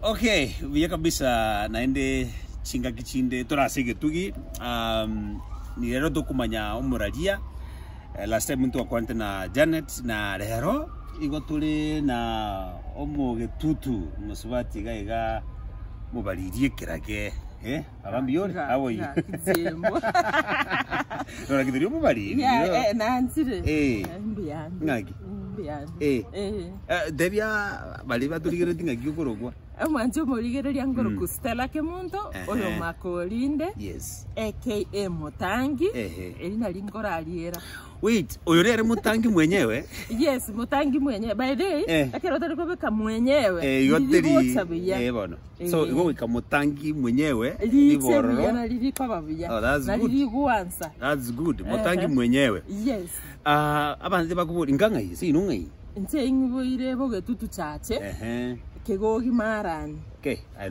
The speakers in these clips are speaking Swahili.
okay viya kabisa naende chinga kichinde torase gitugi um, nirero tukumanya umuraria uh, eh, last time twakwanite na janet na rero igo turi na omugitutu musubati gaiga mubaririe kirage Eh, abambiore awo yi. Nora kidirio mubari. Ya, eh, nansire. Eh. Mbiyani. Ngaki. Mbiyani. Eh. Eh. eh. eh. Debia bali baturigere tingaki ukorogwa mwanji umurigereria nguruku mm. Stella Kimuntu uyu uh -huh. makurinde yes. aka Mutangi uh -huh. lingora aliera wait uyu rero Mutangi mwenyewe yes Mutangi mwenyewe by the way eh. akero tari kubika mwenyewe eh, yo yoteri eh, bono eh. so igwo ka Mutangi mwenyewe libororo na lili kwa babuya oh, that's na good. lili guansa that's good Mutangi uh -huh. mwenyewe yes ah uh, abanze bakuburi nganga yi sinunga yi nse ingiboire bogetutu chache uh -huh kekokimaran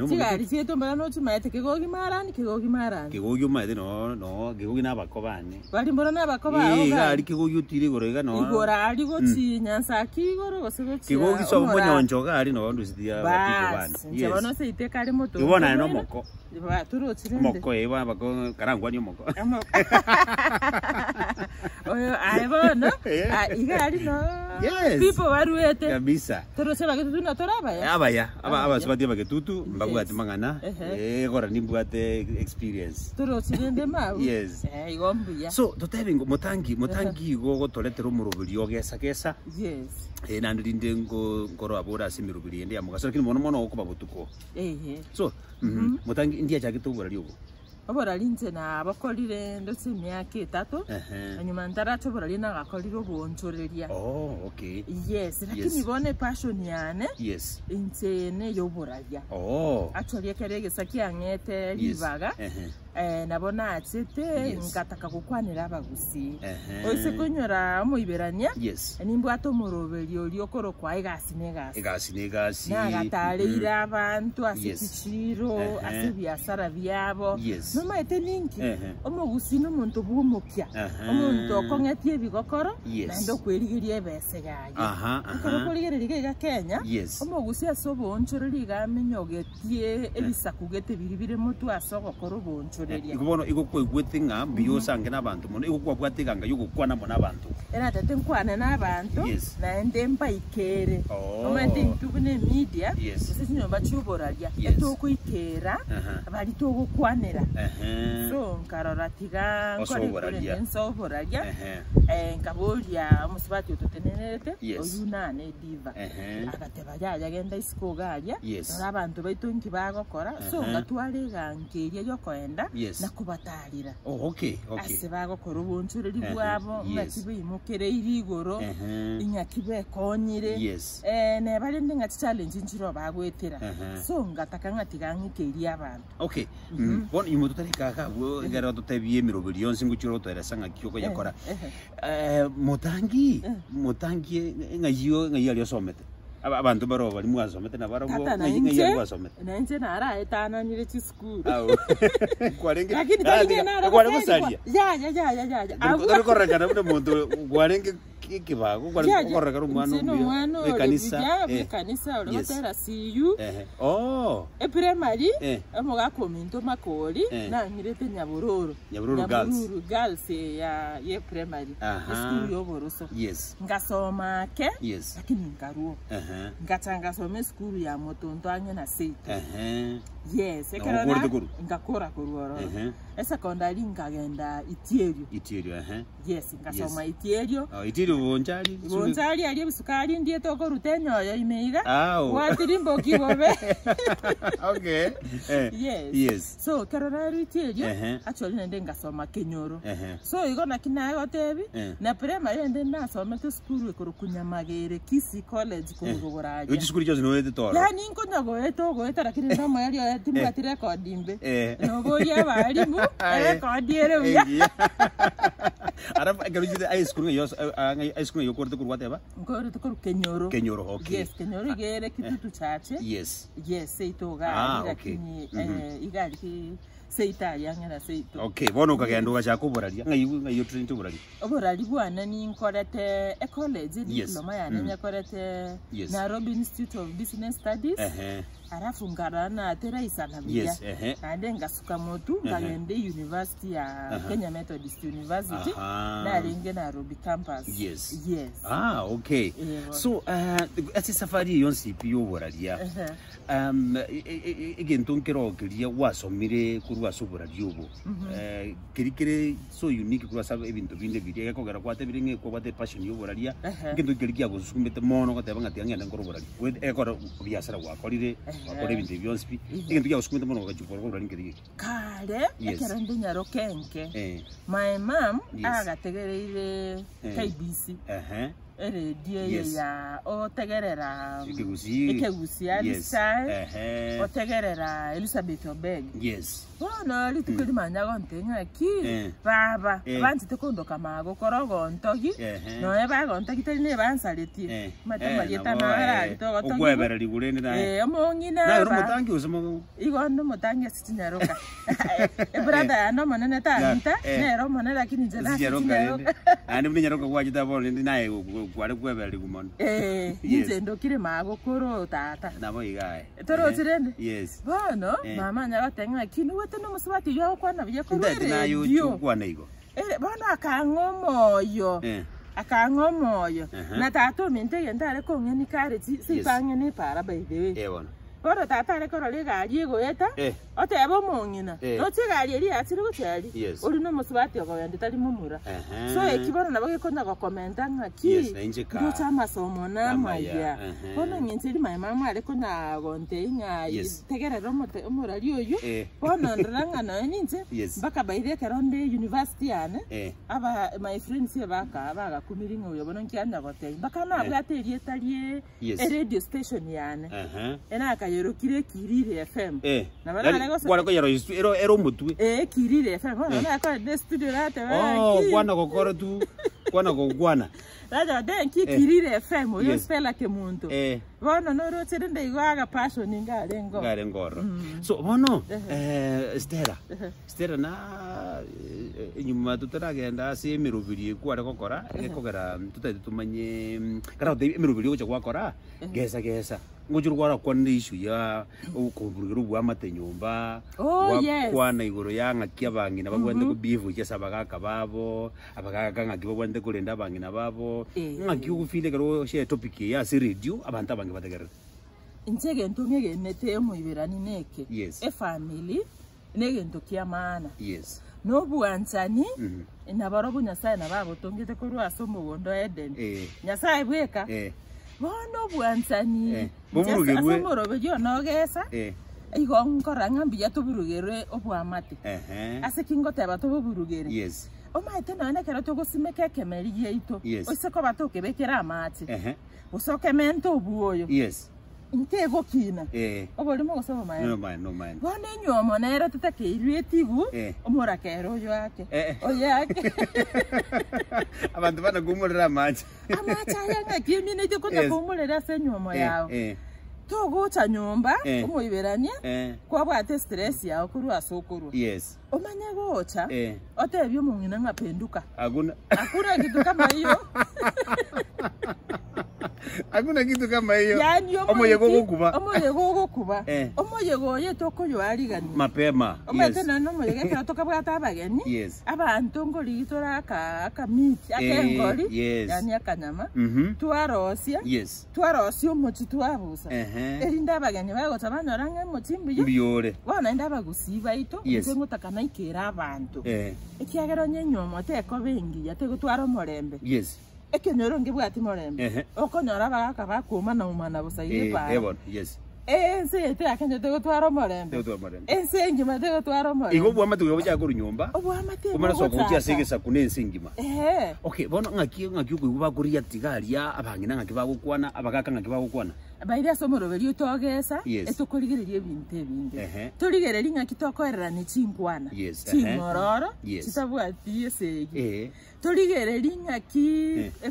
chikarisie tomboranochu maete kekokimaran kekokimaran kekokiu maete no no kekoki na bako bane bari mbora na bako ba eh, iga utire gore ga no igora ari gochi mm. nyansa ki gore gose gochi kekoki so mo nyonjo no ndu sidia bako bane yes bano kare moto ibona no moko moko e bako karangwa ni oyo ai bono iga no yes. pipo varuete kabisa torose vaketutu natorabaya eh? abaya ah, abasi batie vaketutu mbabwati mang'ana ekora eh, nimbwate experience torosirende mau yes eh, igo mbuya so totebe motangi motangi igo gotoretera omorobori ogesa kesa yes eh nandi rinde ngorabora ase emirobori ende ya mogaso lakini mono mono okoba botuko so mhm, mhm. motangi ndiachakete obora riobo obora linze nabo korire ndetse imyaka itatu hanyuma ndarate obora linagakorire obwonjoreria oh, okay. yes lakini yes. bone passion yane yes. insene yoburabia oh. actually ekerege sakiang'ete libaga yes eh, nabo natsete yes. nkataka gukwanira abagusi uh oise kunyora muiberania yes. Eh, nimbwata omoroberi oria okorokwa egasi negasi egasi negasi nagatareire mm. Mm-hmm. abantu ase yes. ase biasara biabo yes. nomaete ninki uh -huh. omogusi nomonto bwomokia uh -huh. omonto okong'etia ebigokoro yes. naende okwerigeria ebese gaye uh -huh. uh -huh. okorigereria kenya yes. omogusi ase obonchore rigamenya ogetie eh. ebisaku gete biri bire motwe ase ogokora obonchore ikubona igukwa igwete nga mbiyo sange nabantu muno igukwa bwateganga yugukwa namo nabantu era tate nkwana nabantu naende mbaikere omanyete oh. intubu ne media ase nyomba chiuboraria etogoikera bari togokwanera so nkarora tiga nsoboraria eh, nkaboria omusibati ototenerete oyu nane ediva agateba yaya genda isiko garia nora abantu baitu nkibagokora so ngatwara igankeria yokoenda yes. nakubataalira oh, okay, okay. ase bagokora obonchoreri uh-huh. bwabo uh -huh. ng'aki boimokereire igoro uh -huh. ing'aki bekonyire yes. eh, neba rende ng'ati challenge nchiro bagwetera uh -huh. so ngataka ng'ati gang'ikeria abanto okay mhm. mm -hmm. bono imo tutarekaga bwo igara uh-huh. tutebie emiroberi yonse ng'ochire gotweresa ng'aki okoyakora eh, eh, eh. eh, motangi motangi ng'ayiyo ng'ayi aria osomete abantu baro bari mwasomete nabarabwo nginga yari wasomete nanje school chisukuru kwarenge lakini na ara kwarenge saria ya ya ya ya ya ariko rekana bune muntu kwarenge ekibago okoragera omwana omuya ekanisa ekanisa eh. ologotera cu eprimary oh. e omogaka eh. e ominto omakori eh. nanyirete nyabururu nyabururu girls e ye primary esukuru yoboroso ngasoma ke lakini nkaruo ngacha ngasoma esukuru ya motonto ang'e na seito yes ekerona ngakora koruoro esecondary ngagenda itierio itierio yes ngasoma itierio oh, itierio bonjali bonjali ali busukali ndiye toko rutenyo yo imeiga oh. watirimbo kibobe okay eh. yes yes so karorari tierio uh -huh. actually nende ngasoma kenyoro so igo na kinayo tebi uh eh. -huh. na primary ende nasomete skuru ikuru kunyamagere kisi college kuruguraje eh. uji skuru jozi noete toro yani nkonya goete ogoete lakini no mweri oyo timwati rekodi mbe no goria barimu rekodi ere uya arafu akarujite ai skuru yo aiskuna yokorete korwateba nkorete koru kenyoro kenyoro okay yes kenyoro igere kitutu chache yes yes seito ga ah, okay. eh, igari ki seita yang'era seito okay bono ukagenda ugachaka oboraria ng'aigu ng'aiyo trente oboraria oborari bwane ninkorete ecollege eh, ediploma yane nyakorete mm. nairobi institute of business studies uh -huh arafu ngarana atera isanamiya yes, uh -huh. nande ngasuka motu ngagende uh -huh. university ya uh -huh. Kenya Methodist University uh -huh. Na na Nairobi campus yes. yes ah okay Yeah. so uh, ati safari yonsi piyo boraria uh -huh. um e, e, e, egento nkirokiria wasomire kuri wasuburaria ubu mm -hmm. uh, kiri kirikire so unique kuri wasaba ebintu binde gara kwa kwate biri kwa wate passion yoboraria uh -huh. egento nkiri kiagusumete mono tiangia nangoro goteba ng'ati ang'ende nkoroboraria egekora obiasara gwakorire uh -huh bakore ibintu byose bi ikintu kya usukunde mono gachipora kora ninge dige kale ekera ndi nyaro kenke eh. my mom agategereire eh. KBC ĩrĩndie ĩya ũtegerera um, ĩkegucia lisai ũtegerera elizabeth obeg wona rĩtukĩri manyago mm. ntĩng'aki eh. baba banjĩte kũndoka magũkorogontogi noe bagontogi tari nĩ bansarĩtie matamariĩta mararitogotogiomũng'ina igondo mũtangi citinyaroka bratha yane omonene tamita nero omonene lakini nje nacinyaroka gwari gweberigu mono eh nje ndokire mago kuro tata nabo igae toro tirende eh, yes bono eh. mama nyaga tenga kinu wete no musubati yo kwana bya kuru ndete na yo chukwana igo eh bono akangomoyo eh akang'o moyo na tata omentege ntare kong'eni kareti seipang'ene para by the way koro tata arekoro rigaria egoeta eh otebe omong'ina notie egari eria yatsire gotiari orio na omosubati ogoende tari momura so ekiboro nabo gekonya gokomenta ng'aki ngocha amasomo na bono eng'encho maye mama are gontei ng'a tegerera omorari oyo bono eh. ndora ng'a noyo ninche mpaka baire ekero nde university yane eh. aba my friends ebaka bagakumiri ng'a oyo bono nkianya gotei mpaka nabwate eh. eri etari e, e station yane enakayorokire kirire fm nabo gwana ko yero ero ero mutwe eh kirire fa bona oh, eh. na ko de studio rate oh gwana ko koro tu gwana ko gwana raja de ki eh. kirire fa mo yo spela ke muntu eh bona no ro tsere ndai gwaga passion ngare ngo ngare ngoro mm. so bono eh stera eh, stera na nyuma tutaragenda si mirubiri kware kokora gekogera tutete tumanye mm, kana mirubiri ucha gwakora gesa gesa kwa ya ngo njye rwarakwa na ububuriro bwamata nyumba wakwana igoro yankakiye abangina bagwende kubivugesa mm-hmm. abagaka babo abagaka ngaki bagwende kurenda abangina babo eh. ngaki ugufile kero she topic ya si radio abantu abange bategerera nete gento ngegenete muiberani neke yes. e family negento kia maana yes nobwanchani mm mm-hmm. na babo bunyasaye nababotongete korwaso mugondo eden eh. nyasaye bweka eh bono bwansani eh. muburugerwe morobe jono gesa eh. igo nkoranga mbiya tuburugerwe obwamate uh ase ase kingoteba tububurugere yes omaete nayo nekero tugocimeka ekemeri giaitu yes. oise koba tukibikira amate ehe -huh. ucokeme ntubu uyu yes ntego kina eh. oborimo gosoma maene bwane nyomo nero tutakeirwetigu eh. omora kero oyo ake eh, oyo abantu bana kumurira amacha amacha aya ng'aki mine gikunda kumurira ase nyomo yao togocha nyomba omoiberania kwabwate stress yao korwa ase okorwa yes omanye gocha otebia omong'ina ng'apenduka aguna akura kitu kama hiyo hakuna kitu kama hiyo yani omoye gogokuba omoye gogokuba eh. omoye goye tokoywarigani mapema omoye yes. tena nomoye gekera tokabwata abageni yes. abantu ngorigitora aka akamiti akengori eh, yes. yani akanyama mm -hmm. twarosia yes. twarosia omochi twabusa uh -huh. erinde abageni bagota banyoranga emochi mbuyo mbiore bonainde abagusiba ito yes. nse ngotakana ikera abantu eh. ekiagero nyenyomo tekobengiya tegotwara omorembe yes ekenyoro ngibwati morembe okonyora bagaka bakuma na umana busaire eh, bara eh, ense ete akenyo tegotwara omorembe ense engima tegotwara omorembe igo bwamatuge bochakora nyomba omana sokuchia segesa kuna ense engima okay bono ng'aki ng'aki okoigwa bakoria tigaria abang'ina ng'aki bagokwana abagaka ng'aki bagokwana baire ase omoroberi otogesa etokorigereria ebinto ebinde torigereria ng'aki tokoererania chinkwana chimororo chitabwatie esegi Eh. ng'aki ing'aki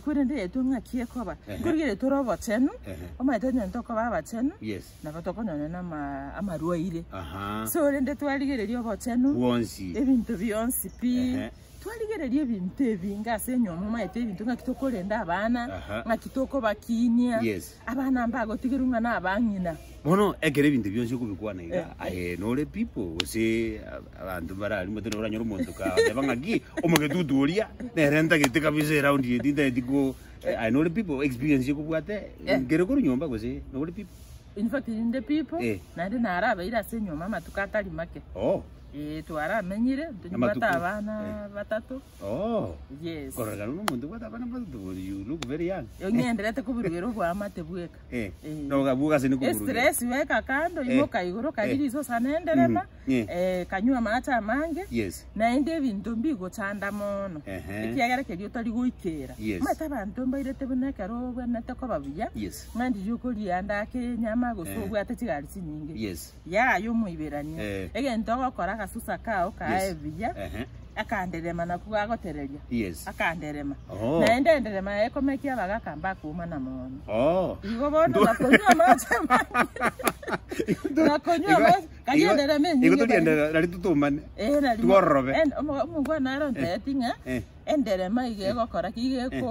ekwerenderetwe ng'aki ekoba nkorigere eh. obochenu eh. omaete onye tokoba abachenu nabo tokonyonyona amarwaire so rende twarigereria obochenu ebinto bionsi pi twarigereria ebinto ebi ngase enyoma omaete ebinto ng'aki tokorenda abana ng'aki tokobakinia abana mbagotigerwa ng'a na abang'ina mono ekere ebinto bionsi okobikwa eh. naiga ahenore people ase abanto bararimo tene oranyora omonto kaeba ng'aki omogetuturia nerenta gete kabisa eraundi yetu intaneti ko eh, ahenore people experience ekobwate eh. ngere korwa nyomba gose nore people in fact inde people nande narabaire ase enyoma amatuko atari make oh Eh twaramenyire tunyubata abana batatu oh yes koroga n'umuntu batabana batatu you eh. eh. weka kando imoka igoro kabiri izo sanenderema eh, eh. kanywa mm-hmm. mata amange yes na inde bintu mono ikiyagerekeje utari guikera mata abantu mbairete bunakaro bwanate ko babuya ngandi yuko lianda ke nyama gusubwa ate kigali sinyinge yes ya yo agacuca kao kae mbia akanderema nakuo agotereria akanderema oh. na endenderema ekomekia bagakamba kuma na mono oh. igo bono nakunywa mache nakunywa mache kagiendereme nyinyi igoturiendera rari tutumane eh rari tuorobe en omugwana arontetinga eh. enderema eh. igegokora eh. kigeko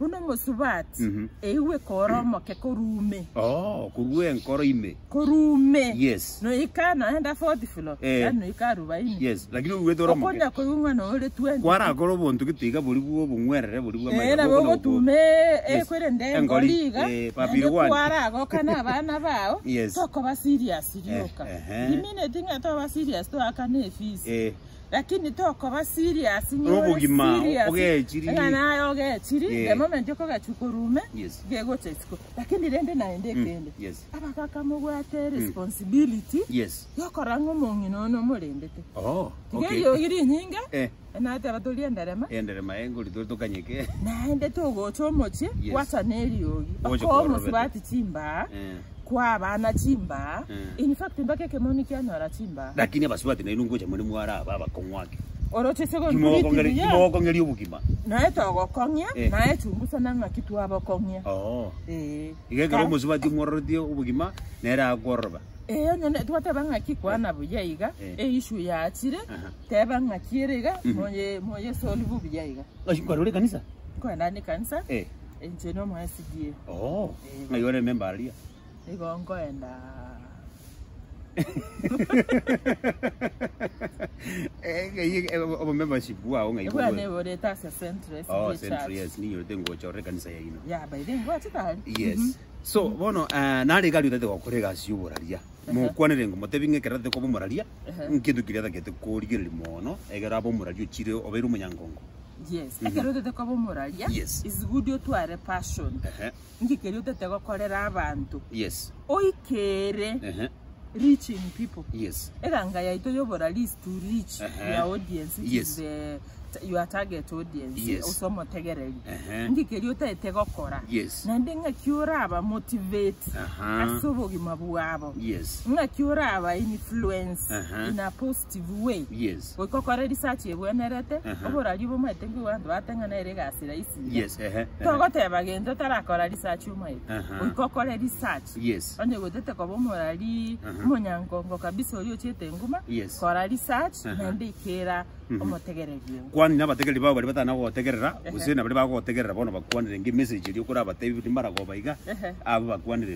runo musubat. mm -hmm. eiwe eh, koromoke mm-hmm. korume oh kurue nkoroime korume yes no ika na enda fourth floor eh. yani no ikarubaini yes lakini uwe toro thoromoke okonya kuiunga no uri 20 kwara koro bontu bolibu buri bunguere re bolibu bwo mayo era bwo eh, tume ekwere eh, nde ngoliga eh papiri wani na ba na bao yes toko ba serious rioka eh, eh. imine tinga toko ba serious Toko akane fees eh lakini tokoba serious nyobugima ogechiri ngana ogechiri yeah. the moment yoko gachukurume yes. gegocha isiko lakini rende naende mm. kende yes. abakaka te mm. responsibility mm. yes. yokora ng'omongi nono morendete oh, okay. tigeyogiri nyinga eh. nateba tuli enderema enderema eh, engori eh, tuli tukanyeke naende togocha omochie yes. wacha neriogi okoomosibati chimbaa eh kwaba anachimba hmm. in fact anachimba lakini na mwara baba kongwake eh. oh. eh. igekero omosubati eh, eh. eh. mhm. moye moye kanisa kanisa oh. membaria ikongoenda obo eh, eh, membership wao ngai kwa ne bore ta se centres oh centres ni yo dengo chore kanisa ya ino yeah by then what tari yes mm -hmm. so bono uh, eh, nari gari utate gokorega ciuraria uh-huh. mukwanire ngo mutebinge kerate ko bumuraria uh-huh. egera bumuraria chire oberu munyangongo yes mm -hmm. ekero utete yes. is good utware passion uh -huh. ngikeri utete gokorera abantu yes oikere uh reaching people yes eganga yaito yobora is to reach uh your audience yes your target audience yes. ucomotegereri uh utete gokora yes. na ndi ng'akiuraba motivate uh -huh. asubugima bwabo yes. ng'akiuraba influence in a positive way yes. goikokora research ebwenerete uh -huh. oborari bomaete ngiwa andu bateng'ana ere gasira isi yes. uh -huh. togoteba gento tarakora research umaete uh -huh. goikokora research yes. onye gotete koba omorari uh -huh. monyangongo kabisa oria ochete nguma kora research uh -huh umutegererie mm-hmm. kwani nabategeri bao bari batana gotegerera gusina bari bagotegerera bono bakwanire ngi message ri ukura batebiti mara go baiga abo bakwanire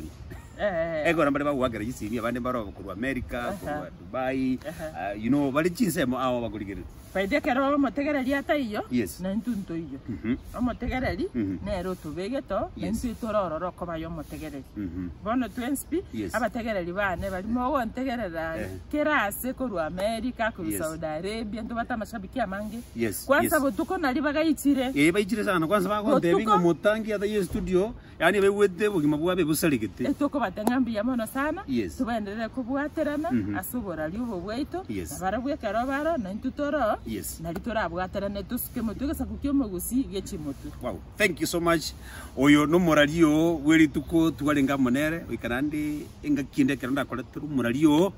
Eh, eh, eh. ego nambari baguagera gisini abandi baro kurwa America kuru Dubai ah, you know bari chinsemo awo bagurigirira baide kero mutegereri ataiyo na ntunto iyo mhm. omutegereri mhm. nero tubegeto nintwi tororora okobaya omutegereri mhm. bono twenspi abategereri bane barimo ogontegerera kerase kuru America kuru Saudi Arabia nto batamashabiki amange kwanza botuko nari bagaichire eh baichire sana kwanza bagontebi ngomutangi ataiyo studio yani beigwete obogima bwabe busaregete etoko atangambi yamono sana yes. tubaenderere kubwaterana mm -hmm. ase oborari obo bwaito yes. abara bwekero bara nari tutoro yes. nari turabwaterane tusuke mutwe egesaku kia omogusi giechimutwe wow. thank you so much oyo no morari oo bwerituko twarenga monere oikara ndi engakinde ekero ndakoretere omorari oo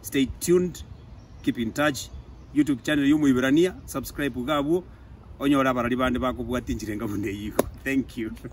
stay tuned keep in touch youtube channel yumu ibrania subscribe gabwo onyora abarari bande bakobwati enchira engabu neigo thank you